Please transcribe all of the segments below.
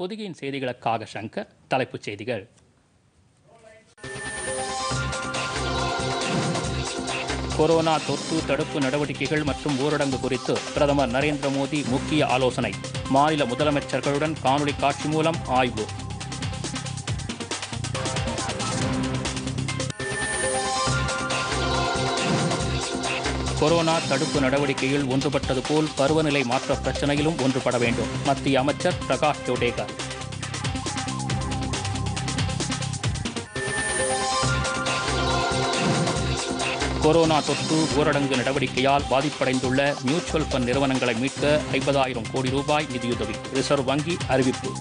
பொதிகையின் செய்திகளுக்காக சங்கர் தலைப்புச் செய்திகள் கொரோனா தொற்று தடுப்பு நடவடிக்கைகள் மற்றும் ஊரடங்கு குறித்து பிரதமர் நரேந்திர மோடி முக்கிய ஆலோசனை மாநில முதலமைச்சர்களுடன் காணொலி காட்சி மூலம் ஆய்வு கொரோனா தடுப்பு நடவடிக்கையில் ஒன்றுபட்டது போல் பருவநிலை மாற்ற பிரச்சனையிலும் ஒன்றுபட வேண்டும் மத்திய அமைச்சர் பிரகாஷ் ஜவடேகர் கொரோனா தொற்று ஊரடங்கு நடவடிக்கையால் பாதிப்படைந்துள்ள மியூச்சுவல் ஃபண்ட் நிறுவனங்களை மீட்க ஐம்பதாயிரம் கோடி ரூபாய் நிதியுதவி ரிசர்வ் வங்கி அறிவிப்பு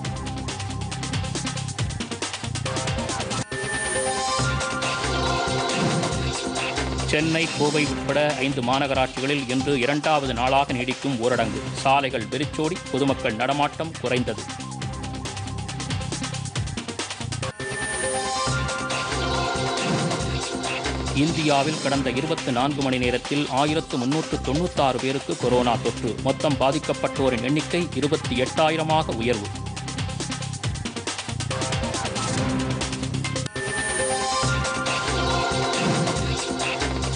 சென்னை கோவை உட்பட ஐந்து மாநகராட்சிகளில் இன்று இரண்டாவது நாளாக நீடிக்கும் ஊரடங்கு சாலைகள் வெறிச்சோடி பொதுமக்கள் நடமாட்டம் குறைந்தது இந்தியாவில் கடந்த இருபத்தி நான்கு மணி நேரத்தில் ஆயிரத்து முன்னூற்று தொன்னூத்தாறு பேருக்கு கொரோனா தொற்று மொத்தம் பாதிக்கப்பட்டோரின் எண்ணிக்கை இருபத்தி எட்டாயிரமாக உயர்வு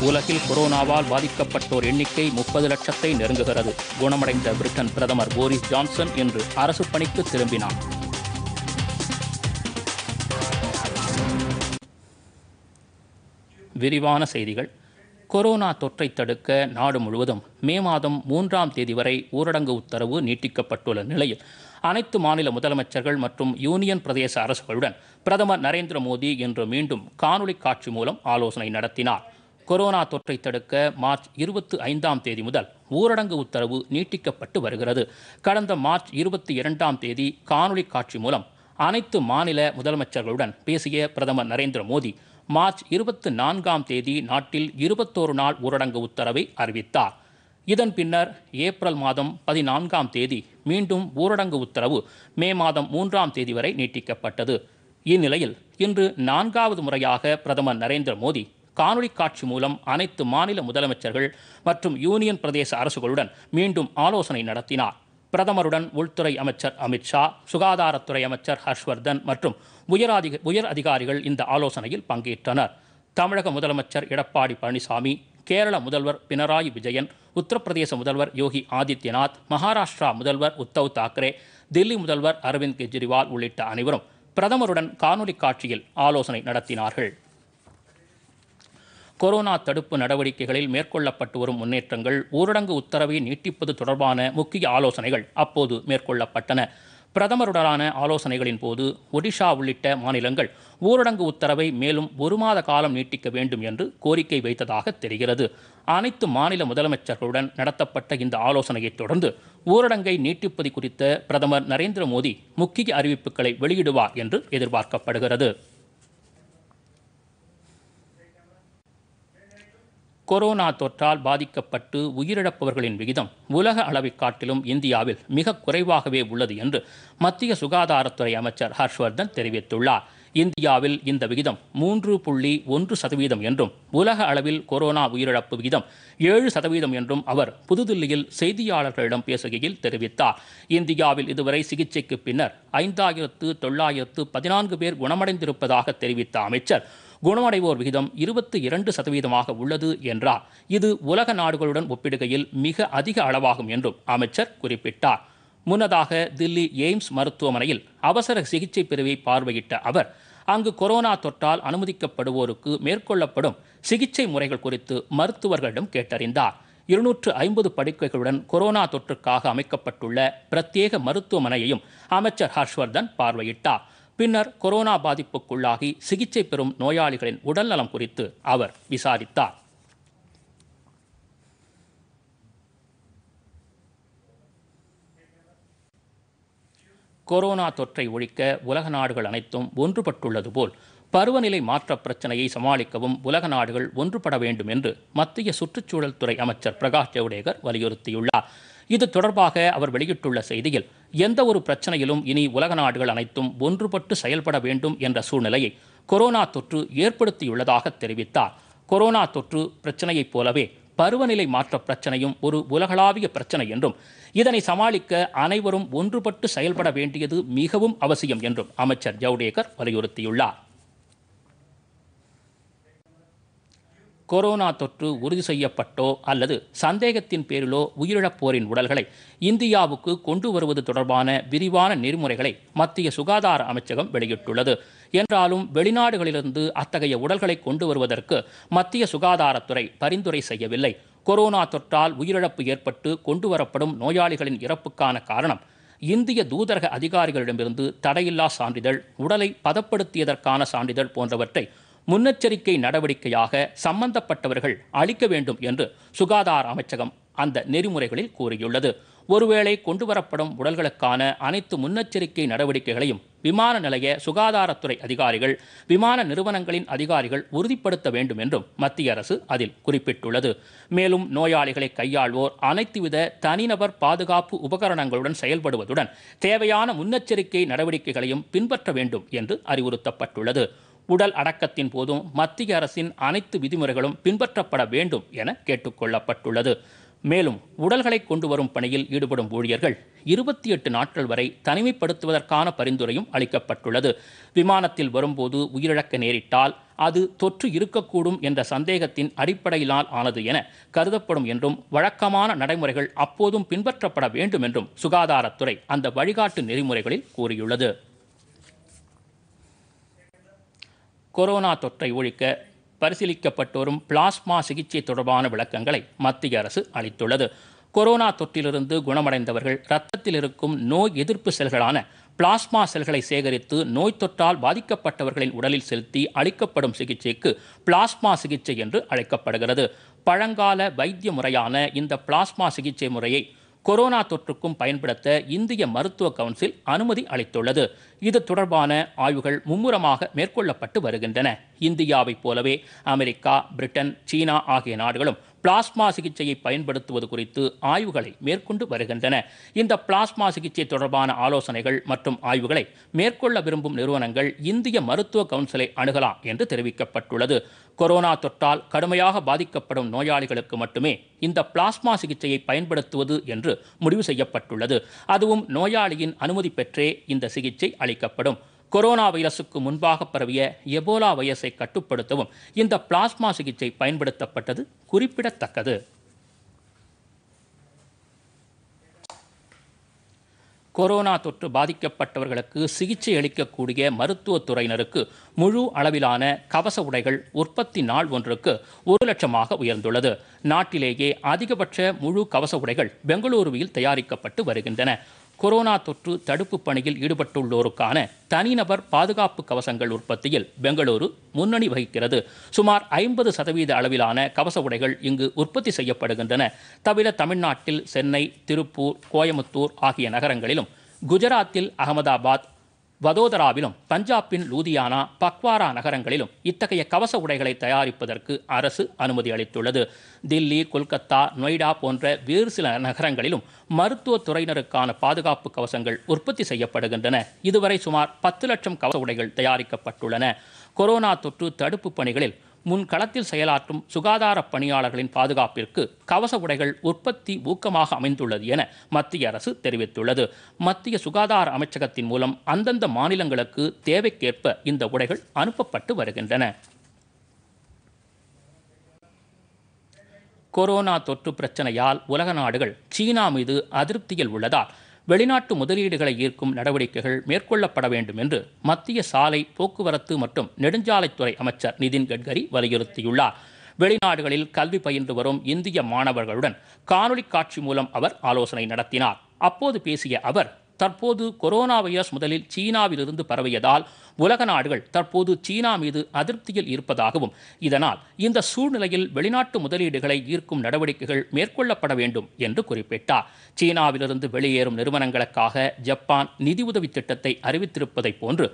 உலகில் கொரோனாவால் பாதிக்கப்பட்டோர் எண்ணிக்கை முப்பது லட்சத்தை நெருங்குகிறது குணமடைந்த பிரிட்டன் பிரதமர் போரிஸ் ஜான்சன் இன்று அரசு பணிக்கு திரும்பினார் விரிவான செய்திகள் கொரோனா தொற்றை தடுக்க நாடு முழுவதும் மே மாதம் மூன்றாம் தேதி வரை ஊரடங்கு உத்தரவு நீட்டிக்கப்பட்டுள்ள நிலையில் அனைத்து மாநில முதலமைச்சர்கள் மற்றும் யூனியன் பிரதேச அரசுகளுடன் பிரதமர் நரேந்திர மோடி இன்று மீண்டும் காணொலி காட்சி மூலம் ஆலோசனை நடத்தினார் கொரோனா தொற்றை தடுக்க மார்ச் இருபத்தி ஐந்தாம் தேதி முதல் ஊரடங்கு உத்தரவு நீட்டிக்கப்பட்டு வருகிறது கடந்த மார்ச் இருபத்தி இரண்டாம் தேதி காணொலி காட்சி மூலம் அனைத்து மாநில முதலமைச்சர்களுடன் பேசிய பிரதமர் நரேந்திர மோடி மார்ச் இருபத்தி நான்காம் தேதி நாட்டில் இருபத்தோரு நாள் ஊரடங்கு உத்தரவை அறிவித்தார் இதன் பின்னர் ஏப்ரல் மாதம் பதினான்காம் தேதி மீண்டும் ஊரடங்கு உத்தரவு மே மாதம் மூன்றாம் தேதி வரை நீட்டிக்கப்பட்டது இந்நிலையில் இன்று நான்காவது முறையாக பிரதமர் நரேந்திர மோடி காணொலி காட்சி மூலம் அனைத்து மாநில முதலமைச்சர்கள் மற்றும் யூனியன் பிரதேச அரசுகளுடன் மீண்டும் ஆலோசனை நடத்தினார் பிரதமருடன் உள்துறை அமைச்சர் அமித்ஷா சுகாதாரத்துறை அமைச்சர் ஹர்ஷ்வர்தன் மற்றும் உயரதிக உயர் அதிகாரிகள் இந்த ஆலோசனையில் பங்கேற்றனர் தமிழக முதலமைச்சர் எடப்பாடி பழனிசாமி கேரள முதல்வர் பினராயி விஜயன் உத்தரப்பிரதேச முதல்வர் யோகி ஆதித்யநாத் மகாராஷ்டிரா முதல்வர் உத்தவ் தாக்கரே தில்லி முதல்வர் அரவிந்த் கெஜ்ரிவால் உள்ளிட்ட அனைவரும் பிரதமருடன் காணொலி காட்சியில் ஆலோசனை நடத்தினார்கள் கொரோனா தடுப்பு நடவடிக்கைகளில் மேற்கொள்ளப்பட்டு வரும் முன்னேற்றங்கள் ஊரடங்கு உத்தரவை நீட்டிப்பது தொடர்பான முக்கிய ஆலோசனைகள் அப்போது மேற்கொள்ளப்பட்டன பிரதமருடனான ஆலோசனைகளின் போது ஒடிஷா உள்ளிட்ட மாநிலங்கள் ஊரடங்கு உத்தரவை மேலும் ஒரு மாத காலம் நீட்டிக்க வேண்டும் என்று கோரிக்கை வைத்ததாக தெரிகிறது அனைத்து மாநில முதலமைச்சர்களுடன் நடத்தப்பட்ட இந்த ஆலோசனையைத் தொடர்ந்து ஊரடங்கை நீட்டிப்பது குறித்த பிரதமர் நரேந்திர மோடி முக்கிய அறிவிப்புகளை வெளியிடுவார் என்று எதிர்பார்க்கப்படுகிறது கொரோனா தொற்றால் பாதிக்கப்பட்டு உயிரிழப்பவர்களின் விகிதம் உலக அளவை காட்டிலும் இந்தியாவில் மிக குறைவாகவே உள்ளது என்று மத்திய சுகாதாரத்துறை அமைச்சர் ஹர்ஷ்வர்தன் தெரிவித்துள்ளார் இந்தியாவில் இந்த விகிதம் மூன்று புள்ளி ஒன்று சதவீதம் என்றும் உலக அளவில் கொரோனா உயிரிழப்பு விகிதம் ஏழு சதவீதம் என்றும் அவர் புதுதில்லியில் செய்தியாளர்களிடம் பேசுகையில் தெரிவித்தார் இந்தியாவில் இதுவரை சிகிச்சைக்கு பின்னர் ஐந்தாயிரத்து தொள்ளாயிரத்து பதினான்கு பேர் குணமடைந்திருப்பதாக தெரிவித்த அமைச்சர் குணமடைவோர் விகிதம் இருபத்தி இரண்டு சதவீதமாக உள்ளது என்றார் இது உலக நாடுகளுடன் ஒப்பிடுகையில் மிக அதிக அளவாகும் என்றும் அமைச்சர் குறிப்பிட்டார் முன்னதாக தில்லி எய்ம்ஸ் மருத்துவமனையில் அவசர சிகிச்சை பிரிவை பார்வையிட்ட அவர் அங்கு கொரோனா தொற்றால் அனுமதிக்கப்படுவோருக்கு மேற்கொள்ளப்படும் சிகிச்சை முறைகள் குறித்து மருத்துவர்களிடம் கேட்டறிந்தார் இருநூற்று ஐம்பது படுக்கைகளுடன் கொரோனா தொற்றுக்காக அமைக்கப்பட்டுள்ள பிரத்யேக மருத்துவமனையையும் அமைச்சர் ஹர்ஷ்வர்தன் பார்வையிட்டார் பின்னர் கொரோனா பாதிப்புக்குள்ளாகி சிகிச்சை பெறும் நோயாளிகளின் உடல்நலம் குறித்து அவர் விசாரித்தார் கொரோனா தொற்றை ஒழிக்க உலக நாடுகள் அனைத்தும் ஒன்றுபட்டுள்ளது போல் பருவநிலை மாற்ற பிரச்சனையை சமாளிக்கவும் உலக நாடுகள் ஒன்றுபட வேண்டும் என்று மத்திய சுற்றுச்சூழல் துறை அமைச்சர் பிரகாஷ் ஜவடேகர் வலியுறுத்தியுள்ளார் இது தொடர்பாக அவர் வெளியிட்டுள்ள செய்தியில் எந்த ஒரு பிரச்சனையிலும் இனி உலக நாடுகள் அனைத்தும் ஒன்றுபட்டு செயல்பட வேண்டும் என்ற சூழ்நிலையை கொரோனா தொற்று ஏற்படுத்தியுள்ளதாக தெரிவித்தார் கொரோனா தொற்று பிரச்சனையைப் போலவே பருவநிலை மாற்ற பிரச்சனையும் ஒரு உலகளாவிய பிரச்சனை என்றும் இதனை சமாளிக்க அனைவரும் ஒன்றுபட்டு செயல்பட வேண்டியது மிகவும் அவசியம் என்றும் அமைச்சர் ஜவடேகர் வலியுறுத்தியுள்ளார் கொரோனா தொற்று உறுதி செய்யப்பட்டோ அல்லது சந்தேகத்தின் பேரிலோ உயிரிழப்போரின் உடல்களை இந்தியாவுக்கு கொண்டு வருவது தொடர்பான விரிவான நெறிமுறைகளை மத்திய சுகாதார அமைச்சகம் வெளியிட்டுள்ளது என்றாலும் வெளிநாடுகளிலிருந்து அத்தகைய உடல்களை கொண்டு வருவதற்கு மத்திய சுகாதாரத்துறை பரிந்துரை செய்யவில்லை கொரோனா தொற்றால் உயிரிழப்பு ஏற்பட்டு கொண்டு வரப்படும் நோயாளிகளின் இறப்புக்கான காரணம் இந்திய தூதரக அதிகாரிகளிடமிருந்து தடையில்லா சான்றிதழ் உடலை பதப்படுத்தியதற்கான சான்றிதழ் போன்றவற்றை முன்னெச்சரிக்கை நடவடிக்கையாக சம்பந்தப்பட்டவர்கள் அளிக்க வேண்டும் என்று சுகாதார அமைச்சகம் அந்த நெறிமுறைகளில் கூறியுள்ளது ஒருவேளை கொண்டுவரப்படும் உடல்களுக்கான அனைத்து முன்னெச்சரிக்கை நடவடிக்கைகளையும் விமான நிலைய சுகாதாரத்துறை அதிகாரிகள் விமான நிறுவனங்களின் அதிகாரிகள் உறுதிப்படுத்த வேண்டும் என்றும் மத்திய அரசு அதில் குறிப்பிட்டுள்ளது மேலும் நோயாளிகளை கையாள்வோர் அனைத்துவித தனிநபர் பாதுகாப்பு உபகரணங்களுடன் செயல்படுவதுடன் தேவையான முன்னெச்சரிக்கை நடவடிக்கைகளையும் பின்பற்ற வேண்டும் என்று அறிவுறுத்தப்பட்டுள்ளது உடல் அடக்கத்தின் போதும் மத்திய அரசின் அனைத்து விதிமுறைகளும் பின்பற்றப்பட வேண்டும் என கேட்டுக்கொள்ளப்பட்டுள்ளது மேலும் உடல்களை கொண்டு வரும் பணியில் ஈடுபடும் ஊழியர்கள் இருபத்தி எட்டு நாட்கள் வரை தனிமைப்படுத்துவதற்கான பரிந்துரையும் அளிக்கப்பட்டுள்ளது விமானத்தில் வரும்போது உயிரிழக்க நேரிட்டால் அது தொற்று இருக்கக்கூடும் என்ற சந்தேகத்தின் அடிப்படையிலால் ஆனது என கருதப்படும் என்றும் வழக்கமான நடைமுறைகள் அப்போதும் பின்பற்றப்பட வேண்டும் என்றும் சுகாதாரத்துறை அந்த வழிகாட்டு நெறிமுறைகளில் கூறியுள்ளது கொரோனா தொற்றை ஒழிக்க பரிசீலிக்கப்பட்டு வரும் பிளாஸ்மா சிகிச்சை தொடர்பான விளக்கங்களை மத்திய அரசு அளித்துள்ளது கொரோனா தொற்றிலிருந்து குணமடைந்தவர்கள் இரத்தத்தில் இருக்கும் நோய் எதிர்ப்பு செல்களான பிளாஸ்மா செல்களை சேகரித்து நோய் தொற்றால் பாதிக்கப்பட்டவர்களின் உடலில் செலுத்தி அளிக்கப்படும் சிகிச்சைக்கு பிளாஸ்மா சிகிச்சை என்று அழைக்கப்படுகிறது பழங்கால வைத்திய முறையான இந்த பிளாஸ்மா சிகிச்சை முறையை கொரோனா தொற்றுக்கும் பயன்படுத்த இந்திய மருத்துவ கவுன்சில் அனுமதி அளித்துள்ளது இது தொடர்பான ஆய்வுகள் மும்முரமாக மேற்கொள்ளப்பட்டு வருகின்றன இந்தியாவைப் போலவே அமெரிக்கா பிரிட்டன் சீனா ஆகிய நாடுகளும் பிளாஸ்மா சிகிச்சையை பயன்படுத்துவது குறித்து ஆய்வுகளை மேற்கொண்டு வருகின்றன இந்த பிளாஸ்மா சிகிச்சை தொடர்பான ஆலோசனைகள் மற்றும் ஆய்வுகளை மேற்கொள்ள விரும்பும் நிறுவனங்கள் இந்திய மருத்துவ கவுன்சிலை அணுகலாம் என்று தெரிவிக்கப்பட்டுள்ளது கொரோனா தொற்றால் கடுமையாக பாதிக்கப்படும் நோயாளிகளுக்கு மட்டுமே இந்த பிளாஸ்மா சிகிச்சையை பயன்படுத்துவது என்று முடிவு செய்யப்பட்டுள்ளது அதுவும் நோயாளியின் அனுமதி பெற்றே இந்த சிகிச்சை அளிக்கப்படும் கொரோனா வைரஸுக்கு முன்பாக பரவிய எபோலா வைரஸை கட்டுப்படுத்தவும் இந்த பிளாஸ்மா சிகிச்சை பயன்படுத்தப்பட்டது குறிப்பிடத்தக்கது கொரோனா தொற்று பாதிக்கப்பட்டவர்களுக்கு சிகிச்சை அளிக்கக்கூடிய மருத்துவத்துறையினருக்கு முழு அளவிலான கவச உடைகள் உற்பத்தி நாள் ஒன்றுக்கு ஒரு லட்சமாக உயர்ந்துள்ளது நாட்டிலேயே அதிகபட்ச முழு கவச உடைகள் பெங்களூருவில் தயாரிக்கப்பட்டு வருகின்றன கொரோனா தொற்று தடுப்பு பணியில் ஈடுபட்டுள்ளோருக்கான தனிநபர் பாதுகாப்பு கவசங்கள் உற்பத்தியில் பெங்களூரு முன்னணி வகிக்கிறது சுமார் ஐம்பது சதவீத அளவிலான கவச உடைகள் இங்கு உற்பத்தி செய்யப்படுகின்றன தவிர தமிழ்நாட்டில் சென்னை திருப்பூர் கோயமுத்தூர் ஆகிய நகரங்களிலும் குஜராத்தில் அகமதாபாத் வதோதராவிலும் பஞ்சாபின் லூதியானா பக்வாரா நகரங்களிலும் இத்தகைய கவச உடைகளை தயாரிப்பதற்கு அரசு அனுமதி அளித்துள்ளது தில்லி கொல்கத்தா நொய்டா போன்ற வேறு சில நகரங்களிலும் மருத்துவ துறையினருக்கான பாதுகாப்பு கவசங்கள் உற்பத்தி செய்யப்படுகின்றன இதுவரை சுமார் பத்து லட்சம் கவச உடைகள் தயாரிக்கப்பட்டுள்ளன கொரோனா தொற்று தடுப்பு பணிகளில் முன் களத்தில் செயலாற்றும் சுகாதார பணியாளர்களின் பாதுகாப்பிற்கு கவச உடைகள் உற்பத்தி ஊக்கமாக அமைந்துள்ளது என மத்திய அரசு தெரிவித்துள்ளது மத்திய சுகாதார அமைச்சகத்தின் மூலம் அந்தந்த மாநிலங்களுக்கு தேவைக்கேற்ப இந்த உடைகள் அனுப்பப்பட்டு வருகின்றன கொரோனா தொற்று பிரச்சனையால் உலக நாடுகள் சீனா மீது அதிருப்தியில் உள்ளதால் வெளிநாட்டு முதலீடுகளை ஈர்க்கும் நடவடிக்கைகள் மேற்கொள்ளப்பட வேண்டும் என்று மத்திய சாலை போக்குவரத்து மற்றும் நெடுஞ்சாலைத்துறை அமைச்சர் நிதின் கட்கரி வலியுறுத்தியுள்ளார் வெளிநாடுகளில் கல்வி பயின்று வரும் இந்திய மாணவர்களுடன் காணொலி காட்சி மூலம் அவர் ஆலோசனை நடத்தினார் அப்போது பேசிய அவர் தற்போது கொரோனா வைரஸ் முதலில் சீனாவிலிருந்து பரவியதால் உலக நாடுகள் தற்போது சீனா மீது அதிருப்தியில் இருப்பதாகவும் இதனால் இந்த சூழ்நிலையில் வெளிநாட்டு முதலீடுகளை ஈர்க்கும் நடவடிக்கைகள் மேற்கொள்ளப்பட வேண்டும் என்று குறிப்பிட்டார் சீனாவிலிருந்து வெளியேறும் நிறுவனங்களுக்காக ஜப்பான் நிதியுதவி திட்டத்தை அறிவித்திருப்பதைப் போன்று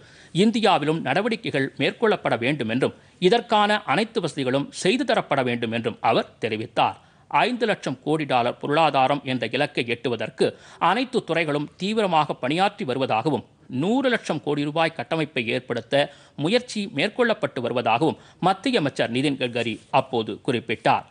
இந்தியாவிலும் நடவடிக்கைகள் மேற்கொள்ளப்பட வேண்டும் என்றும் இதற்கான அனைத்து வசதிகளும் செய்து தரப்பட வேண்டும் என்றும் அவர் தெரிவித்தார் ஐந்து லட்சம் கோடி டாலர் பொருளாதாரம் என்ற இலக்கை எட்டுவதற்கு அனைத்து துறைகளும் தீவிரமாக பணியாற்றி வருவதாகவும் நூறு லட்சம் கோடி ரூபாய் கட்டமைப்பை ஏற்படுத்த முயற்சி மேற்கொள்ளப்பட்டு வருவதாகவும் மத்திய அமைச்சர் நிதின் கட்கரி அப்போது குறிப்பிட்டார்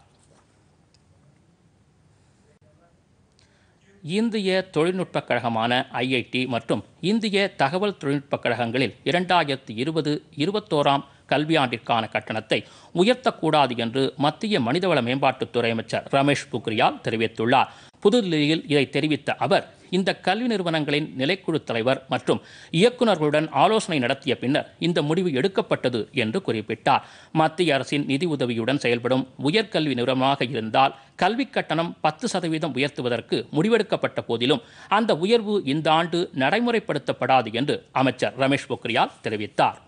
இந்திய தொழில்நுட்பக் கழகமான ஐஐடி மற்றும் இந்திய தகவல் தொழில்நுட்பக் கழகங்களில் இரண்டாயிரத்தி இருபது இருபத்தோராம் கல்வியாண்டிற்கான கட்டணத்தை உயர்த்தக்கூடாது என்று மத்திய மனிதவள மேம்பாட்டுத்துறை அமைச்சர் ரமேஷ் பொக்ரியால் தெரிவித்துள்ளார் புதுதில்லியில் இதை தெரிவித்த அவர் இந்த கல்வி நிறுவனங்களின் நிலைக்குழு தலைவர் மற்றும் இயக்குநர்களுடன் ஆலோசனை நடத்திய பின்னர் இந்த முடிவு எடுக்கப்பட்டது என்று குறிப்பிட்டார் மத்திய அரசின் நிதி உதவியுடன் செயல்படும் உயர்கல்வி நிறுவனமாக இருந்தால் கல்வி கட்டணம் பத்து சதவீதம் உயர்த்துவதற்கு முடிவெடுக்கப்பட்ட போதிலும் அந்த உயர்வு இந்த ஆண்டு நடைமுறைப்படுத்தப்படாது என்று அமைச்சர் ரமேஷ் பொக்ரியால் தெரிவித்தார்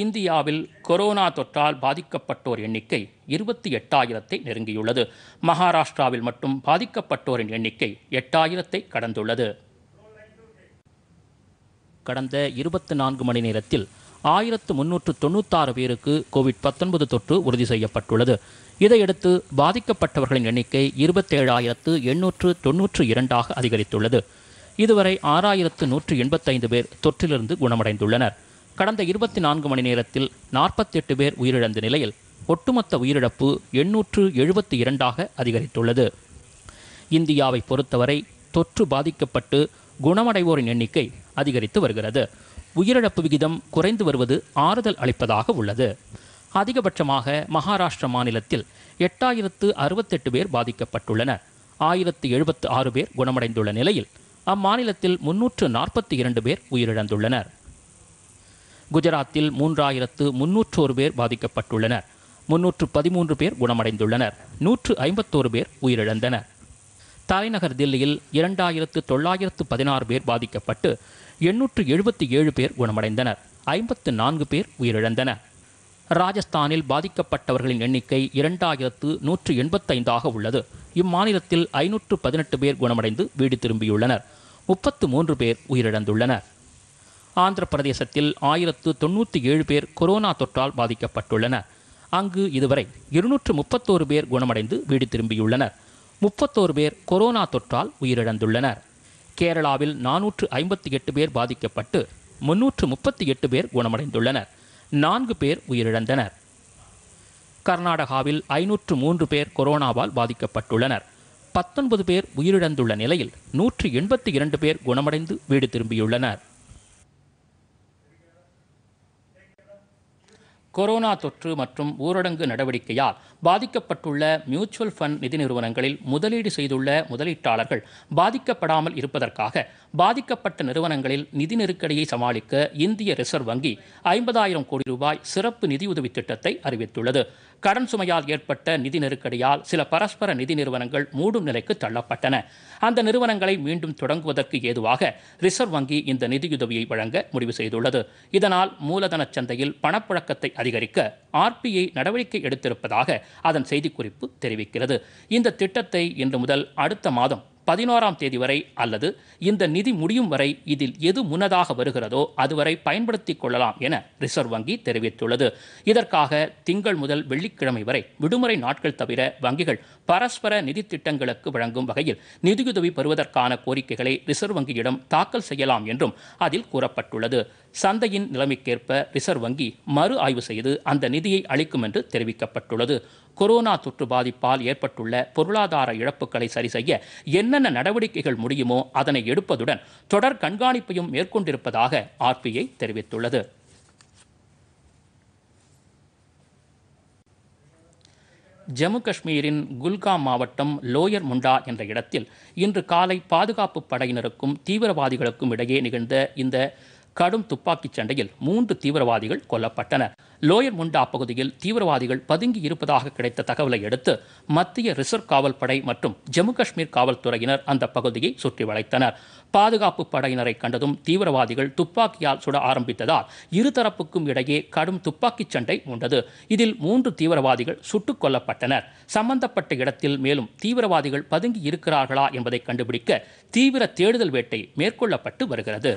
இந்தியாவில் கொரோனா தொற்றால் பாதிக்கப்பட்டோர் எண்ணிக்கை இருபத்தி எட்டாயிரத்தை நெருங்கியுள்ளது மகாராஷ்டிராவில் மட்டும் பாதிக்கப்பட்டோரின் எண்ணிக்கை எட்டாயிரத்தை கடந்துள்ளது கடந்த இருபத்தி நான்கு மணி நேரத்தில் ஆயிரத்து முன்னூற்று தொண்ணூத்தாறு பேருக்கு கோவிட் பத்தொன்பது தொற்று உறுதி செய்யப்பட்டுள்ளது இதையடுத்து பாதிக்கப்பட்டவர்களின் எண்ணிக்கை இருபத்தேழாயிரத்து எண்ணூற்று தொன்னூற்று இரண்டாக அதிகரித்துள்ளது இதுவரை ஆறாயிரத்து நூற்று எண்பத்தைந்து பேர் தொற்றிலிருந்து குணமடைந்துள்ளனர் கடந்த இருபத்தி நான்கு மணி நேரத்தில் நாற்பத்தெட்டு பேர் உயிரிழந்த நிலையில் ஒட்டுமொத்த உயிரிழப்பு எண்ணூற்று எழுபத்தி இரண்டாக அதிகரித்துள்ளது இந்தியாவை பொறுத்தவரை தொற்று பாதிக்கப்பட்டு குணமடைவோரின் எண்ணிக்கை அதிகரித்து வருகிறது உயிரிழப்பு விகிதம் குறைந்து வருவது ஆறுதல் அளிப்பதாக உள்ளது அதிகபட்சமாக மகாராஷ்டிர மாநிலத்தில் எட்டாயிரத்து அறுபத்தெட்டு பேர் பாதிக்கப்பட்டுள்ளனர் ஆயிரத்து எழுபத்து ஆறு பேர் குணமடைந்துள்ள நிலையில் அம்மாநிலத்தில் முன்னூற்று நாற்பத்தி இரண்டு பேர் உயிரிழந்துள்ளனர் குஜராத்தில் மூன்றாயிரத்து முன்னூற்றோரு பேர் பாதிக்கப்பட்டுள்ளனர் முன்னூற்று பதிமூன்று பேர் குணமடைந்துள்ளனர் நூற்று ஐம்பத்தோரு பேர் உயிரிழந்தனர் தலைநகர் தில்லியில் இரண்டாயிரத்து தொள்ளாயிரத்து பதினாறு பேர் பாதிக்கப்பட்டு எண்ணூற்று எழுபத்தி ஏழு பேர் குணமடைந்தனர் ஐம்பத்து நான்கு பேர் உயிரிழந்தனர் ராஜஸ்தானில் பாதிக்கப்பட்டவர்களின் எண்ணிக்கை இரண்டாயிரத்து நூற்று எண்பத்தைந்தாக உள்ளது இம்மாநிலத்தில் ஐநூற்று பதினெட்டு பேர் குணமடைந்து வீடு திரும்பியுள்ளனர் முப்பத்து மூன்று பேர் உயிரிழந்துள்ளனர் ஆந்திர பிரதேசத்தில் ஆயிரத்து தொண்ணூற்றி ஏழு பேர் கொரோனா தொற்றால் பாதிக்கப்பட்டுள்ளனர் அங்கு இதுவரை இருநூற்று முப்பத்தோரு பேர் குணமடைந்து வீடு திரும்பியுள்ளனர் முப்பத்தோரு பேர் கொரோனா தொற்றால் உயிரிழந்துள்ளனர் கேரளாவில் நானூற்று ஐம்பத்தி எட்டு பேர் பாதிக்கப்பட்டு முன்னூற்று முப்பத்தி எட்டு பேர் குணமடைந்துள்ளனர் நான்கு பேர் உயிரிழந்தனர் கர்நாடகாவில் ஐநூற்று மூன்று பேர் கொரோனாவால் பாதிக்கப்பட்டுள்ளனர் பத்தொன்பது பேர் உயிரிழந்துள்ள நிலையில் நூற்று எண்பத்தி இரண்டு பேர் குணமடைந்து வீடு திரும்பியுள்ளனர் கொரோனா தொற்று மற்றும் ஊரடங்கு நடவடிக்கையால் பாதிக்கப்பட்டுள்ள மியூச்சுவல் ஃபண்ட் நிதி நிறுவனங்களில் முதலீடு செய்துள்ள முதலீட்டாளர்கள் பாதிக்கப்படாமல் இருப்பதற்காக பாதிக்கப்பட்ட நிறுவனங்களில் நிதி நெருக்கடியை சமாளிக்க இந்திய ரிசர்வ் வங்கி ஐம்பதாயிரம் கோடி ரூபாய் சிறப்பு நிதியுதவி திட்டத்தை அறிவித்துள்ளது கடன் சுமையால் ஏற்பட்ட நிதி நெருக்கடியால் சில பரஸ்பர நிதி நிறுவனங்கள் மூடும் நிலைக்கு தள்ளப்பட்டன அந்த நிறுவனங்களை மீண்டும் தொடங்குவதற்கு ஏதுவாக ரிசர்வ் வங்கி இந்த நிதியுதவியை வழங்க முடிவு செய்துள்ளது இதனால் மூலதன சந்தையில் பணப்புழக்கத்தை அதிகரிக்க ஆர்பிஐ நடவடிக்கை எடுத்திருப்பதாக அதன் செய்திக்குறிப்பு தெரிவிக்கிறது இந்த திட்டத்தை இன்று முதல் அடுத்த மாதம் பதினோராம் தேதி வரை அல்லது இந்த நிதி முடியும் வரை இதில் எது முன்னதாக வருகிறதோ அதுவரை பயன்படுத்திக் கொள்ளலாம் என ரிசர்வ் வங்கி தெரிவித்துள்ளது இதற்காக திங்கள் முதல் வெள்ளிக்கிழமை வரை விடுமுறை நாட்கள் தவிர வங்கிகள் பரஸ்பர நிதி திட்டங்களுக்கு வழங்கும் வகையில் நிதியுதவி பெறுவதற்கான கோரிக்கைகளை ரிசர்வ் வங்கியிடம் தாக்கல் செய்யலாம் என்றும் அதில் கூறப்பட்டுள்ளது சந்தையின் நிலைமைக்கேற்ப ரிசர்வ் வங்கி மறு ஆய்வு செய்து அந்த நிதியை அளிக்கும் என்று தெரிவிக்கப்பட்டுள்ளது கொரோனா தொற்று பாதிப்பால் ஏற்பட்டுள்ள பொருளாதார இழப்புகளை சரி செய்ய என்னென்ன நடவடிக்கைகள் முடியுமோ அதனை எடுப்பதுடன் தொடர் கண்காணிப்பையும் மேற்கொண்டிருப்பதாக ஆர்பிஐ தெரிவித்துள்ளது ஜம்மு காஷ்மீரின் குல்காம் மாவட்டம் லோயர் முண்டா என்ற இடத்தில் இன்று காலை பாதுகாப்பு படையினருக்கும் தீவிரவாதிகளுக்கும் இடையே நிகழ்ந்த இந்த கடும் துப்பாக்கிச் சண்டையில் மூன்று தீவிரவாதிகள் கொல்லப்பட்டனர் லோயர் முண்டா பகுதியில் தீவிரவாதிகள் பதுங்கி இருப்பதாக கிடைத்த தகவலை அடுத்து மத்திய ரிசர்வ் காவல் படை மற்றும் ஜம்மு காஷ்மீர் காவல்துறையினர் அந்த பகுதியை சுற்றி வளைத்தனர் பாதுகாப்பு படையினரை கண்டதும் தீவிரவாதிகள் துப்பாக்கியால் சுட ஆரம்பித்ததால் இருதரப்புக்கும் இடையே கடும் துப்பாக்கிச் சண்டை உண்டது இதில் மூன்று தீவிரவாதிகள் சுட்டுக் கொல்லப்பட்டனர் சம்பந்தப்பட்ட இடத்தில் மேலும் தீவிரவாதிகள் பதுங்கி இருக்கிறார்களா என்பதை கண்டுபிடிக்க தீவிர தேடுதல் வேட்டை மேற்கொள்ளப்பட்டு வருகிறது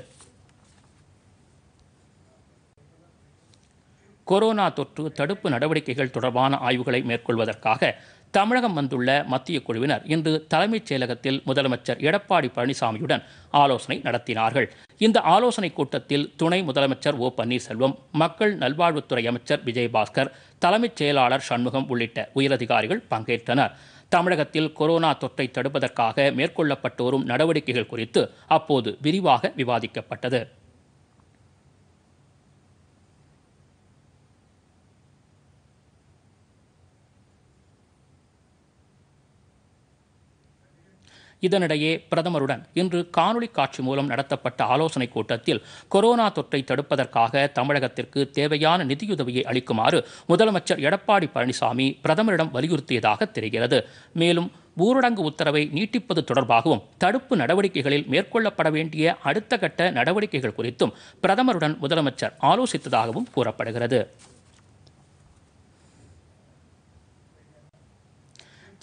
கொரோனா தொற்று தடுப்பு நடவடிக்கைகள் தொடர்பான ஆய்வுகளை மேற்கொள்வதற்காக தமிழகம் வந்துள்ள மத்திய குழுவினர் இன்று தலைமைச் செயலகத்தில் முதலமைச்சர் எடப்பாடி பழனிசாமியுடன் ஆலோசனை நடத்தினார்கள் இந்த ஆலோசனை கூட்டத்தில் துணை முதலமைச்சர் ஓ பன்னீர்செல்வம் மக்கள் நல்வாழ்வுத்துறை அமைச்சர் விஜயபாஸ்கர் தலைமைச் செயலாளர் சண்முகம் உள்ளிட்ட உயரதிகாரிகள் பங்கேற்றனர் தமிழகத்தில் கொரோனா தொற்றை தடுப்பதற்காக மேற்கொள்ளப்பட்டு வரும் நடவடிக்கைகள் குறித்து அப்போது விரிவாக விவாதிக்கப்பட்டது இதனிடையே பிரதமருடன் இன்று காணொலி காட்சி மூலம் நடத்தப்பட்ட ஆலோசனைக் கூட்டத்தில் கொரோனா தொற்றை தடுப்பதற்காக தமிழகத்திற்கு தேவையான நிதியுதவியை அளிக்குமாறு முதலமைச்சர் எடப்பாடி பழனிசாமி பிரதமரிடம் வலியுறுத்தியதாக தெரிகிறது மேலும் ஊரடங்கு உத்தரவை நீட்டிப்பது தொடர்பாகவும் தடுப்பு நடவடிக்கைகளில் மேற்கொள்ளப்பட வேண்டிய அடுத்த கட்ட நடவடிக்கைகள் குறித்தும் பிரதமருடன் முதலமைச்சர் ஆலோசித்ததாகவும் கூறப்படுகிறது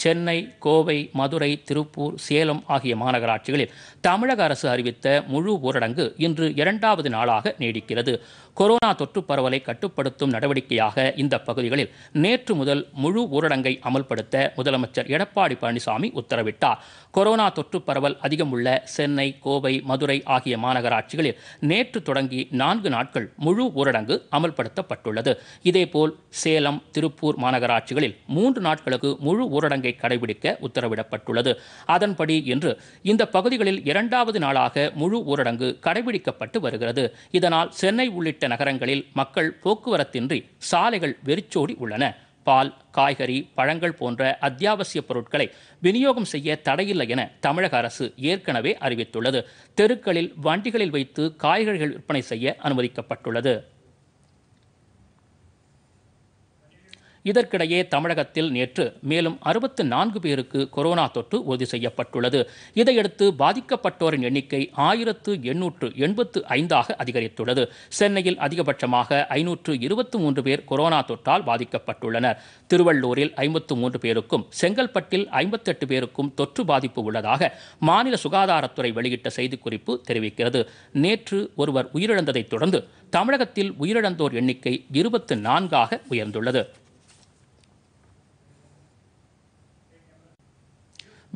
சென்னை கோவை மதுரை திருப்பூர் சேலம் ஆகிய மாநகராட்சிகளில் தமிழக அரசு அறிவித்த முழு ஊரடங்கு இன்று இரண்டாவது நாளாக நீடிக்கிறது கொரோனா தொற்று பரவலை கட்டுப்படுத்தும் நடவடிக்கையாக இந்த பகுதிகளில் நேற்று முதல் முழு ஊரடங்கை அமல்படுத்த முதலமைச்சர் எடப்பாடி பழனிசாமி உத்தரவிட்டார் கொரோனா தொற்று பரவல் அதிகம் உள்ள சென்னை கோவை மதுரை ஆகிய மாநகராட்சிகளில் நேற்று தொடங்கி நான்கு நாட்கள் முழு ஊரடங்கு அமல்படுத்தப்பட்டுள்ளது இதேபோல் சேலம் திருப்பூர் மாநகராட்சிகளில் மூன்று நாட்களுக்கு முழு ஊரடங்கை கடைபிடிக்க உத்தரவிடப்பட்டுள்ளது அதன்படி இன்று இந்த பகுதிகளில் இரண்டாவது நாளாக முழு ஊரடங்கு கடைபிடிக்கப்பட்டு வருகிறது இதனால் சென்னை உள்ளிட்ட உள்ளிட்ட நகரங்களில் மக்கள் போக்குவரத்தின்றி சாலைகள் வெறிச்சோடி உள்ளன பால் காய்கறி பழங்கள் போன்ற அத்தியாவசிய பொருட்களை விநியோகம் செய்ய தடையில்லை என தமிழக அரசு ஏற்கனவே அறிவித்துள்ளது தெருக்களில் வண்டிகளில் வைத்து காய்கறிகள் விற்பனை செய்ய அனுமதிக்கப்பட்டுள்ளது இதற்கிடையே தமிழகத்தில் நேற்று மேலும் அறுபத்து நான்கு பேருக்கு கொரோனா தொற்று உறுதி செய்யப்பட்டுள்ளது இதையடுத்து பாதிக்கப்பட்டோரின் எண்ணிக்கை ஆயிரத்து எண்ணூற்று எண்பத்து ஐந்தாக அதிகரித்துள்ளது சென்னையில் அதிகபட்சமாக ஐநூற்று இருபத்தி மூன்று பேர் கொரோனா தொற்றால் பாதிக்கப்பட்டுள்ளனர் திருவள்ளூரில் ஐம்பத்து மூன்று பேருக்கும் செங்கல்பட்டில் ஐம்பத்தெட்டு பேருக்கும் தொற்று பாதிப்பு உள்ளதாக மாநில சுகாதாரத்துறை வெளியிட்ட செய்திக்குறிப்பு தெரிவிக்கிறது நேற்று ஒருவர் உயிரிழந்ததைத் தொடர்ந்து தமிழகத்தில் உயிரிழந்தோர் எண்ணிக்கை இருபத்து நான்காக உயர்ந்துள்ளது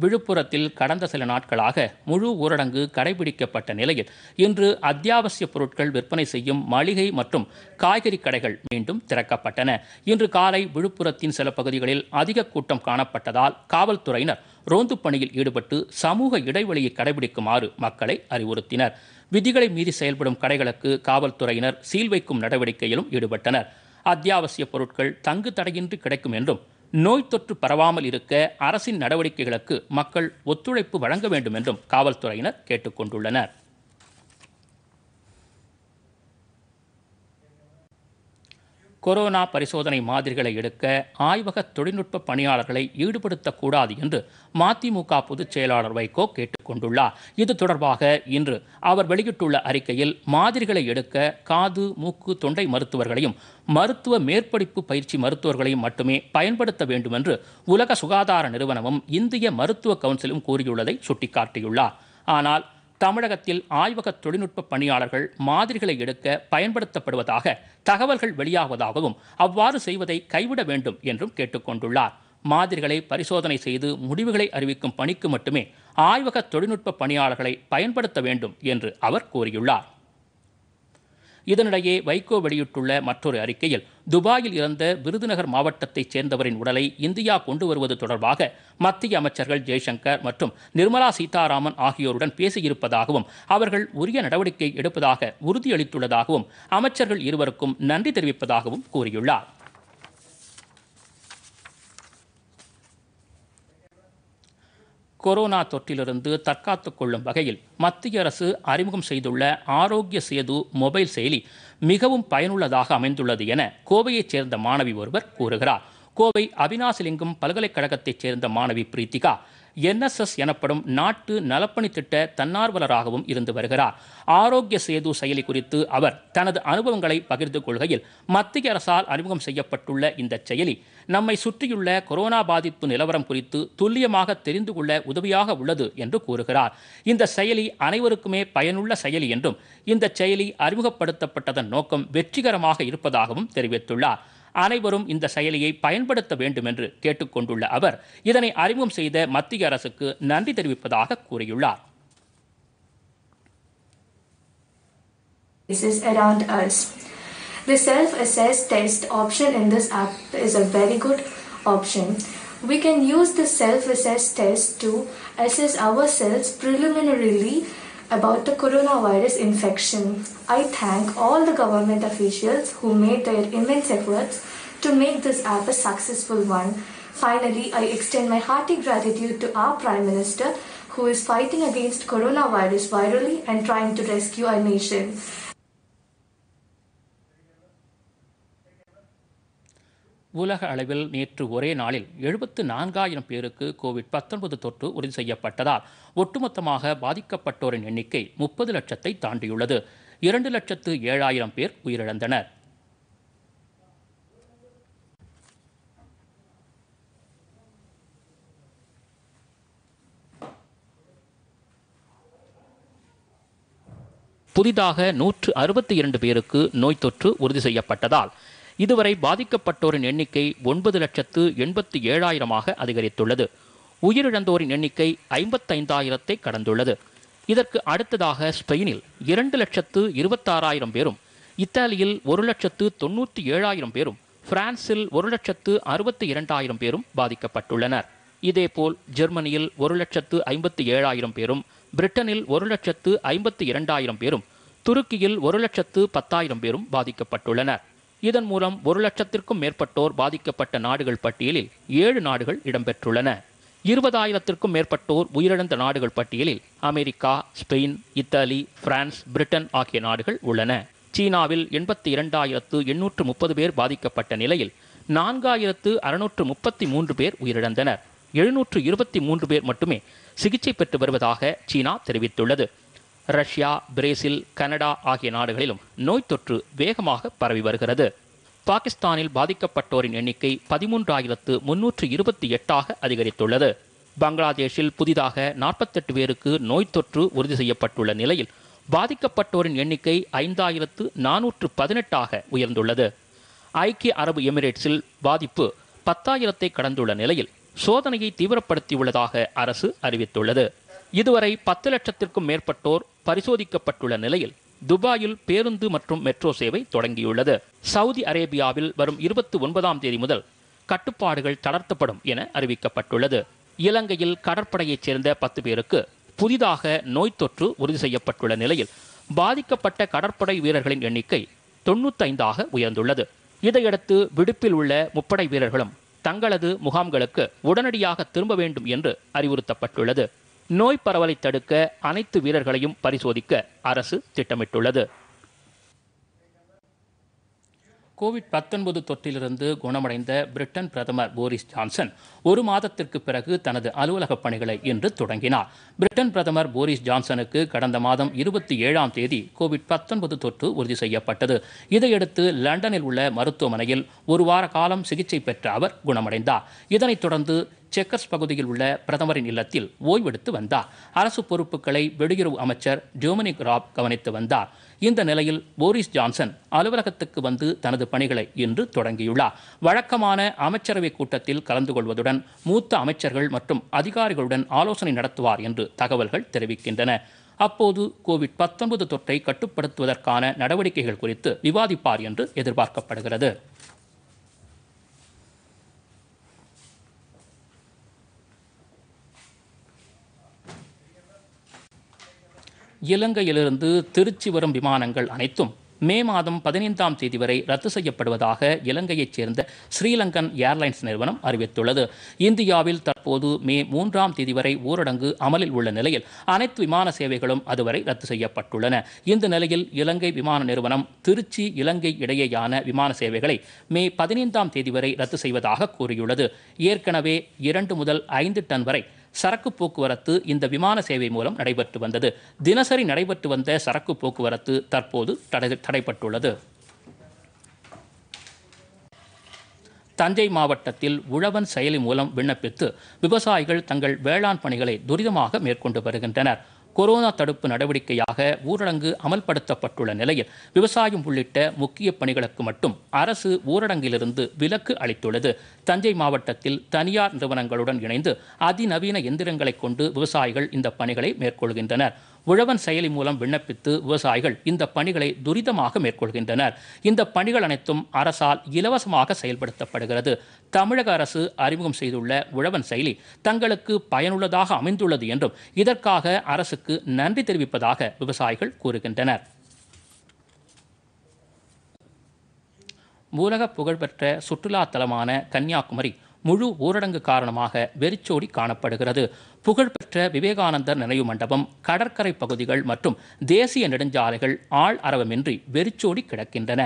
விழுப்புரத்தில் கடந்த சில நாட்களாக முழு ஊரடங்கு கடைபிடிக்கப்பட்ட நிலையில் இன்று அத்தியாவசிய பொருட்கள் விற்பனை செய்யும் மளிகை மற்றும் காய்கறி கடைகள் மீண்டும் திறக்கப்பட்டன இன்று காலை விழுப்புரத்தின் சில பகுதிகளில் அதிக கூட்டம் காணப்பட்டதால் காவல்துறையினர் ரோந்து பணியில் ஈடுபட்டு சமூக இடைவெளியை கடைபிடிக்குமாறு மக்களை அறிவுறுத்தினர் விதிகளை மீறி செயல்படும் கடைகளுக்கு காவல்துறையினர் சீல் வைக்கும் நடவடிக்கையிலும் ஈடுபட்டனர் அத்தியாவசிய பொருட்கள் தங்கு தடையின்றி கிடைக்கும் என்றும் நோய் தொற்று பரவாமல் இருக்க அரசின் நடவடிக்கைகளுக்கு மக்கள் ஒத்துழைப்பு வழங்க வேண்டும் என்றும் காவல்துறையினர் கேட்டுக்கொண்டுள்ளனர் கொரோனா பரிசோதனை மாதிரிகளை எடுக்க ஆய்வக தொழில்நுட்ப பணியாளர்களை ஈடுபடுத்தக்கூடாது என்று மதிமுக பொதுச் செயலாளர் வைகோ கேட்டுக்கொண்டுள்ளார் இது தொடர்பாக இன்று அவர் வெளியிட்டுள்ள அறிக்கையில் மாதிரிகளை எடுக்க காது மூக்கு தொண்டை மருத்துவர்களையும் மருத்துவ மேற்படிப்பு பயிற்சி மருத்துவர்களையும் மட்டுமே பயன்படுத்த வேண்டும் என்று உலக சுகாதார நிறுவனமும் இந்திய மருத்துவ கவுன்சிலும் கூறியுள்ளதை சுட்டிக்காட்டியுள்ளார் ஆனால் தமிழகத்தில் ஆய்வக தொழில்நுட்ப பணியாளர்கள் மாதிரிகளை எடுக்க பயன்படுத்தப்படுவதாக தகவல்கள் வெளியாவதாகவும் அவ்வாறு செய்வதை கைவிட வேண்டும் என்றும் கேட்டுக்கொண்டுள்ளார் மாதிரிகளை பரிசோதனை செய்து முடிவுகளை அறிவிக்கும் பணிக்கு மட்டுமே ஆய்வக தொழில்நுட்ப பணியாளர்களை பயன்படுத்த வேண்டும் என்று அவர் கூறியுள்ளார் இதனிடையே வைகோ வெளியிட்டுள்ள மற்றொரு அறிக்கையில் துபாயில் இறந்த விருதுநகர் மாவட்டத்தைச் சேர்ந்தவரின் உடலை இந்தியா கொண்டு வருவது தொடர்பாக மத்திய அமைச்சர்கள் ஜெய்சங்கர் மற்றும் நிர்மலா சீதாராமன் ஆகியோருடன் பேசியிருப்பதாகவும் அவர்கள் உரிய நடவடிக்கை எடுப்பதாக உறுதியளித்துள்ளதாகவும் அமைச்சர்கள் இருவருக்கும் நன்றி தெரிவிப்பதாகவும் கூறியுள்ளார் கொரோனா தொற்றிலிருந்து தற்காத்துக் கொள்ளும் வகையில் மத்திய அரசு அறிமுகம் செய்துள்ள ஆரோக்கிய சேது மொபைல் செயலி மிகவும் பயனுள்ளதாக அமைந்துள்ளது என கோவையைச் சேர்ந்த மாணவி ஒருவர் கூறுகிறார் கோவை அவினாசிலிங்கம் பல்கலைக்கழகத்தைச் சேர்ந்த மாணவி பிரீத்திகா என்எஸ்எஸ் எனப்படும் நாட்டு நலப்பணி திட்ட தன்னார்வலராகவும் இருந்து வருகிறார் ஆரோக்கிய சேது செயலி குறித்து அவர் தனது அனுபவங்களை பகிர்ந்து கொள்கையில் மத்திய அரசால் அறிமுகம் செய்யப்பட்டுள்ள இந்த செயலி நம்மை சுற்றியுள்ள கொரோனா பாதிப்பு நிலவரம் குறித்து துல்லியமாக தெரிந்து கொள்ள உதவியாக உள்ளது என்று கூறுகிறார் இந்த செயலி அனைவருக்குமே பயனுள்ள செயலி என்றும் இந்த செயலி அறிமுகப்படுத்தப்பட்டதன் நோக்கம் வெற்றிகரமாக இருப்பதாகவும் தெரிவித்துள்ளார் அனைவரும் இந்த செயலியை பயன்படுத்த வேண்டும் என்று கேட்டுக்கொண்டுள்ள அவர் இதனை அறிமுகம் செய்த மத்திய அரசுக்கு நன்றி தெரிவிப்பதாக கூறியுள்ளார் This is around us. The self assess test option in this app is a very good option. We can use the self assess test to assess ourselves preliminarily about the coronavirus infection. I thank all the government officials who made their immense efforts to make this app a successful one. Finally, I extend my hearty gratitude to our Prime Minister who is fighting against coronavirus virally and trying to rescue our nation. உலக அளவில் நேற்று ஒரே நாளில் எழுபத்து நான்காயிரம் பேருக்கு Covid பத்தொன்பது தொற்று உறுதி செய்யப்பட்டதால் ஒட்டுமொத்தமாக பாதிக்கப்பட்டோரின் எண்ணிக்கை முப்பது லட்சத்தை தாண்டியுள்ளது இரண்டு லட்சத்து ஏழாயிரம் பேர் உயிரிழந்தனர் புதிதாக நூற்று அறுபத்தி இரண்டு பேருக்கு நோய் தொற்று உறுதி செய்யப்பட்டதால் இதுவரை பாதிக்கப்பட்டோரின் எண்ணிக்கை ஒன்பது லட்சத்து எண்பத்தி ஏழாயிரமாக அதிகரித்துள்ளது உயிரிழந்தோரின் எண்ணிக்கை ஐம்பத்தைந்தாயிரத்தை கடந்துள்ளது இதற்கு அடுத்ததாக ஸ்பெயினில் இரண்டு லட்சத்து இருபத்தாறாயிரம் பேரும் இத்தாலியில் ஒரு லட்சத்து தொண்ணூற்றி ஏழாயிரம் பேரும் பிரான்சில் ஒரு லட்சத்து அறுபத்தி இரண்டாயிரம் பேரும் பாதிக்கப்பட்டுள்ளனர் இதேபோல் ஜெர்மனியில் ஒரு லட்சத்து ஐம்பத்தி ஏழாயிரம் பேரும் பிரிட்டனில் ஒரு லட்சத்து ஐம்பத்தி இரண்டாயிரம் பேரும் துருக்கியில் ஒரு லட்சத்து பத்தாயிரம் பேரும் பாதிக்கப்பட்டுள்ளனர் இதன் மூலம் ஒரு லட்சத்திற்கும் மேற்பட்டோர் பாதிக்கப்பட்ட நாடுகள் பட்டியலில் ஏழு நாடுகள் இடம்பெற்றுள்ளன இருபதாயிரத்திற்கும் மேற்பட்டோர் உயிரிழந்த நாடுகள் பட்டியலில் America Spain Italy France Britain ஆகிய நாடுகள் உள்ளன சீனாவில் எண்பத்தி இரண்டாயிரத்து எண்ணூற்று முப்பது பேர் பாதிக்கப்பட்ட நிலையில் நான்காயிரத்து அறுநூற்று முப்பத்தி மூன்று பேர் உயிரிழந்தனர் எழுநூற்று இருபத்தி மூன்று பேர் மட்டுமே சிகிச்சை பெற்று வருவதாக சீனா தெரிவித்துள்ளது ரஷ்யா பிரேசில் கனடா ஆகிய நாடுகளிலும் நோய் தொற்று வேகமாக பரவி வருகிறது பாகிஸ்தானில் பாதிக்கப்பட்டோரின் எண்ணிக்கை பதிமூன்றாயிரத்து முன்னூற்று இருபத்தி எட்டாக அதிகரித்துள்ளது பங்களாதேஷில் புதிதாக நாற்பத்தெட்டு பேருக்கு நோய் தொற்று உறுதி செய்யப்பட்டுள்ள நிலையில் பாதிக்கப்பட்டோரின் எண்ணிக்கை ஐந்தாயிரத்து நானூற்று பதினெட்டாக உயர்ந்துள்ளது ஐக்கிய அரபு எமிரேட்ஸில் பாதிப்பு பத்தாயிரத்தை கடந்துள்ள நிலையில் சோதனையை தீவிரப்படுத்தியுள்ளதாக அரசு அறிவித்துள்ளது இதுவரை பத்து லட்சத்திற்கும் மேற்பட்டோர் பரிசோதிக்கப்பட்டுள்ள நிலையில் துபாயில் பேருந்து மற்றும் மெட்ரோ சேவை தொடங்கியுள்ளது சவுதி அரேபியாவில் வரும் இருபத்தி ஒன்பதாம் தேதி முதல் கட்டுப்பாடுகள் தளர்த்தப்படும் என அறிவிக்கப்பட்டுள்ளது இலங்கையில் கடற்படையைச் சேர்ந்த பத்து பேருக்கு புதிதாக நோய் தொற்று உறுதி செய்யப்பட்டுள்ள நிலையில் பாதிக்கப்பட்ட கடற்படை வீரர்களின் எண்ணிக்கை தொண்ணூத்தைந்தாக உயர்ந்துள்ளது இதையடுத்து விடுப்பில் உள்ள முப்படை வீரர்களும் தங்களது முகாம்களுக்கு உடனடியாக திரும்ப வேண்டும் என்று அறிவுறுத்தப்பட்டுள்ளது நோய் பரவலை தடுக்க அனைத்து வீரர்களையும் பரிசோதிக்க அரசு திட்டமிட்டுள்ளது கோவிட் பத்தொன்பது தொற்றிலிருந்து குணமடைந்த பிரிட்டன் பிரதமர் போரிஸ் ஜான்சன் ஒரு மாதத்திற்கு பிறகு தனது அலுவலக பணிகளை இன்று தொடங்கினார் பிரிட்டன் பிரதமர் போரிஸ் ஜான்சனுக்கு கடந்த மாதம் இருபத்தி ஏழாம் தேதி கோவிட் பத்தொன்பது தொற்று உறுதி செய்யப்பட்டது இதையடுத்து லண்டனில் உள்ள மருத்துவமனையில் ஒரு வார காலம் சிகிச்சை பெற்ற அவர் குணமடைந்தார் இதனைத் தொடர்ந்து செக்கர்ஸ் பகுதியில் உள்ள பிரதமரின் இல்லத்தில் ஓய்வெடுத்து வந்தார் அரசு பொறுப்புகளை வெளியுறவு அமைச்சர் டோமினிக் ராப் கவனித்து வந்தார் இந்த நிலையில் போரிஸ் ஜான்சன் அலுவலகத்துக்கு வந்து தனது பணிகளை இன்று தொடங்கியுள்ளார் வழக்கமான அமைச்சரவை கூட்டத்தில் கலந்து கொள்வதுடன் மூத்த அமைச்சர்கள் மற்றும் அதிகாரிகளுடன் ஆலோசனை நடத்துவார் என்று தகவல்கள் தெரிவிக்கின்றன அப்போது கோவிட் பத்தொன்பது தொற்றை கட்டுப்படுத்துவதற்கான நடவடிக்கைகள் குறித்து விவாதிப்பார் என்று எதிர்பார்க்கப்படுகிறது இலங்கையிலிருந்து திருச்சி வரும் விமானங்கள் அனைத்தும் மே மாதம் பதினைந்தாம் தேதி வரை ரத்து செய்யப்படுவதாக இலங்கையைச் சேர்ந்த ஸ்ரீலங்கன் ஏர்லைன்ஸ் நிறுவனம் அறிவித்துள்ளது இந்தியாவில் தற்போது மே மூன்றாம் தேதி வரை ஊரடங்கு அமலில் உள்ள நிலையில் அனைத்து விமான சேவைகளும் அதுவரை ரத்து செய்யப்பட்டுள்ளன இந்த நிலையில் இலங்கை விமான நிறுவனம் திருச்சி இலங்கை இடையேயான விமான சேவைகளை மே பதினைந்தாம் தேதி வரை ரத்து செய்வதாக கூறியுள்ளது ஏற்கனவே இரண்டு முதல் ஐந்து டன் வரை சரக்கு போக்குவரத்து இந்த விமான சேவை மூலம் நடைபெற்று வந்தது தினசரி நடைபெற்று வந்த சரக்கு போக்குவரத்து தற்போது தடை தடைப்பட்டுள்ளது தஞ்சை மாவட்டத்தில் உழவன் செயலி மூலம் விண்ணப்பித்து விவசாயிகள் தங்கள் வேளாண் பணிகளை துரிதமாக மேற்கொண்டு வருகின்றனர் கொரோனா தடுப்பு நடவடிக்கையாக ஊரடங்கு அமல்படுத்தப்பட்டுள்ள நிலையில் விவசாயம் உள்ளிட்ட முக்கிய பணிகளுக்கு மட்டும் அரசு ஊரடங்கிலிருந்து விலக்கு அளித்துள்ளது தஞ்சை மாவட்டத்தில் தனியார் நிறுவனங்களுடன் இணைந்து அதிநவீன எந்திரங்களை கொண்டு விவசாயிகள் இந்த பணிகளை மேற்கொள்கின்றனர் உழவன் செயலி மூலம் விண்ணப்பித்து விவசாயிகள் இந்த பணிகளை துரிதமாக மேற்கொள்கின்றனர் இந்த பணிகள் அனைத்தும் அரசால் இலவசமாக செயல்படுத்தப்படுகிறது தமிழக அரசு அறிமுகம் செய்துள்ள உழவன் செயலி தங்களுக்கு பயனுள்ளதாக அமைந்துள்ளது என்றும் இதற்காக அரசுக்கு நன்றி தெரிவிப்பதாக விவசாயிகள் கூறுகின்றனர் உலக புகழ்பெற்ற சுற்றுலா தலமான கன்னியாகுமரி முழு ஊரடங்கு காரணமாக வெறிச்சோடி காணப்படுகிறது புகழ்பெற்ற விவேகானந்தர் நினைவு மண்டபம் கடற்கரை பகுதிகள் மற்றும் தேசிய நெடுஞ்சாலைகள் ஆள் அரவமின்றி வெறிச்சோடி கிடக்கின்றன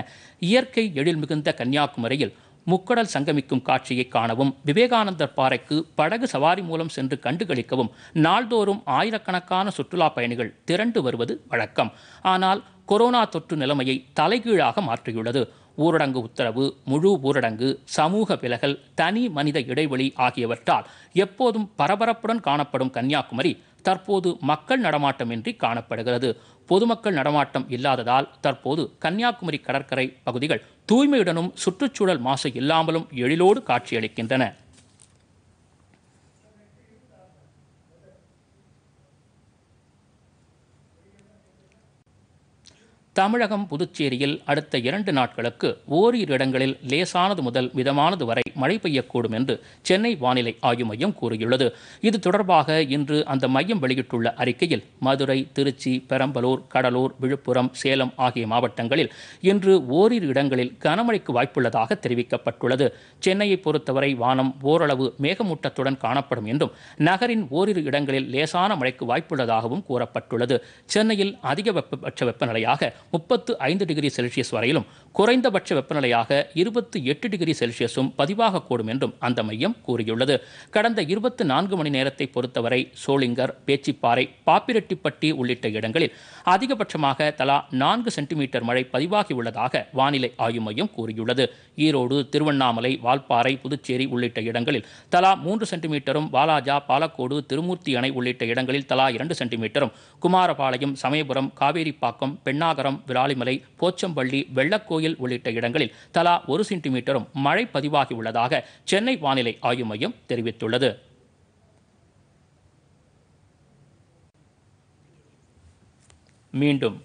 இயற்கை எழில் மிகுந்த கன்னியாகுமரியில் முக்கடல் சங்கமிக்கும் காட்சியை காணவும் விவேகானந்தர் பாறைக்கு படகு சவாரி மூலம் சென்று கண்டுகளிக்கவும் நாள்தோறும் ஆயிரக்கணக்கான சுற்றுலா பயணிகள் திரண்டு வருவது வழக்கம் ஆனால் கொரோனா தொற்று நிலைமையை தலைகீழாக மாற்றியுள்ளது ஊரடங்கு உத்தரவு முழு ஊரடங்கு சமூக விலகல் தனி மனித இடைவெளி ஆகியவற்றால் எப்போதும் பரபரப்புடன் காணப்படும் கன்னியாகுமரி தற்போது மக்கள் நடமாட்டமின்றி காணப்படுகிறது பொதுமக்கள் நடமாட்டம் இல்லாததால் தற்போது கன்னியாகுமரி கடற்கரை பகுதிகள் தூய்மையுடனும் சுற்றுச்சூழல் மாசு இல்லாமலும் எழிலோடு காட்சியளிக்கின்றன தமிழகம் புதுச்சேரியில் அடுத்த இரண்டு நாட்களுக்கு ஓரிரு இடங்களில் லேசானது முதல் மிதமானது வரை மழை பெய்யக்கூடும் என்று சென்னை வானிலை ஆய்வு மையம் கூறியுள்ளது இது தொடர்பாக இன்று அந்த மையம் வெளியிட்டுள்ள அறிக்கையில் மதுரை திருச்சி பெரம்பலூர் கடலூர் விழுப்புரம் சேலம் ஆகிய மாவட்டங்களில் இன்று ஓரிரு இடங்களில் கனமழைக்கு வாய்ப்புள்ளதாக தெரிவிக்கப்பட்டுள்ளது சென்னையை பொறுத்தவரை வானம் ஓரளவு மேகமூட்டத்துடன் காணப்படும் என்றும் நகரின் ஓரிரு இடங்களில் லேசான மழைக்கு வாய்ப்புள்ளதாகவும் கூறப்பட்டுள்ளது சென்னையில் அதிக வெப்பபட்ச வெப்பநிலையாக முப்பத்து ஐந்து டிகிரி செல்சியஸ் வரையிலும் குறைந்தபட்ச வெப்பநிலையாக இருபத்தி எட்டு டிகிரி செல்சியஸும் பதிவாகக்கூடும் என்றும் அந்த மையம் கூறியுள்ளது கடந்த இருபத்தி நான்கு மணி நேரத்தை பொறுத்தவரை சோளிங்கர் பேச்சிப்பாறை பாப்பிரெட்டிப்பட்டி உள்ளிட்ட இடங்களில் அதிகபட்சமாக தலா நான்கு சென்டிமீட்டர் மழை பதிவாகியுள்ளதாக வானிலை ஆய்வு மையம் கூறியுள்ளது ஈரோடு திருவண்ணாமலை வால்பாறை புதுச்சேரி உள்ளிட்ட இடங்களில் தலா மூன்று சென்டிமீட்டரும் வாலாஜா பாலக்கோடு திருமூர்த்தி அணை உள்ளிட்ட இடங்களில் தலா இரண்டு சென்டிமீட்டரும் குமாரபாளையம் சமயபுரம் காவேரிப்பாக்கம் பெண்ணாகரம் விராலிமலை போச்சம்பள்ளி வெள்ளக்கோயில் உள்ளிட்ட இடங்களில் தலா ஒரு சென்டிமீட்டரும் மழை பதிவாகியுள்ளதாக சென்னை வானிலை ஆய்வு மையம் தெரிவித்துள்ளது மீண்டும்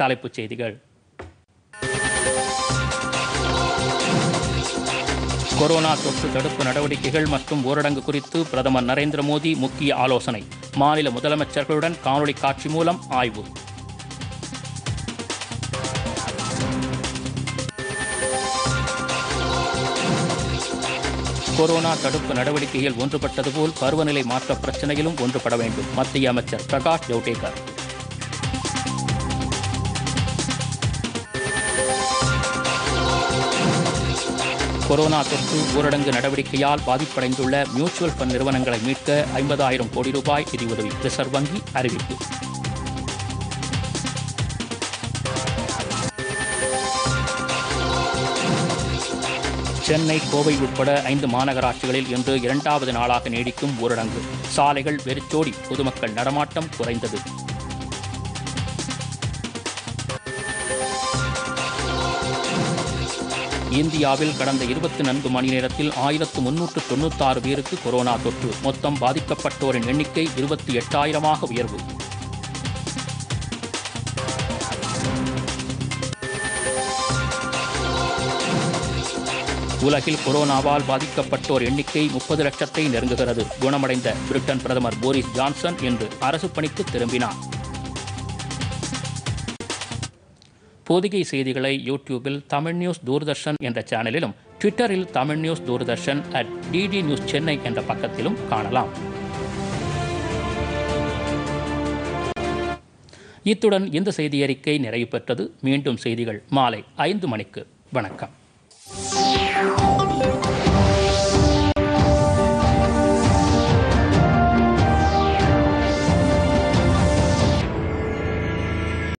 தலைப்புச் செய்திகள் கொரோனா தொற்று தடுப்பு நடவடிக்கைகள் மற்றும் ஊரடங்கு குறித்து பிரதமர் நரேந்திர மோடி முக்கிய ஆலோசனை மாநில முதலமைச்சர்களுடன் காணொலி காட்சி மூலம் ஆய்வு கொரோனா தடுப்பு நடவடிக்கையில் ஒன்றுபட்டது போல் பருவநிலை மாற்ற பிரச்சனையிலும் ஒன்றுபட வேண்டும் மத்திய அமைச்சர் பிரகாஷ் ஜவ்டேகர் கொரோனா தொற்று ஊரடங்கு நடவடிக்கையால் பாதிப்படைந்துள்ள மியூச்சுவல் ஃபண்ட் நிறுவனங்களை மீட்க ஐம்பதாயிரம் கோடி ரூபாய் நிதியுதவி ரிசர்வ் வங்கி அறிவிப்பு சென்னை கோவை உட்பட ஐந்து மாநகராட்சிகளில் இன்று இரண்டாவது நாளாக நீடிக்கும் ஊரடங்கு சாலைகள் வெறிச்சோடி பொதுமக்கள் நடமாட்டம் குறைந்தது இந்தியாவில் கடந்த இருபத்தி நான்கு மணி நேரத்தில் ஆயிரத்து முன்னூற்று தொண்ணூத்தாறு பேருக்கு கொரோனா தொற்று மொத்தம் பாதிக்கப்பட்டோரின் எண்ணிக்கை இருபத்தி எட்டாயிரமாக உயர்வு உலகில் கொரோனாவால் பாதிக்கப்பட்டோர் எண்ணிக்கை முப்பது லட்சத்தை நெருங்குகிறது குணமடைந்த பிரிட்டன் பிரதமர் போரிஸ் ஜான்சன் இன்று அரசு பணிக்கு திரும்பினார் பொதிகை செய்திகளை யூடியூபில் தமிழ் நியூஸ் தூர்தர்ஷன் என்ற சேனலிலும் ட்விட்டரில் Tamil news Doordarshan at DD news Chennai என்ற பக்கத்திலும் காணலாம் இத்துடன் இந்த செய்தியறிக்கை நிறைவு பெற்றது மீண்டும் செய்திகள் மாலை ஐந்து மணிக்கு வணக்கம் Bye.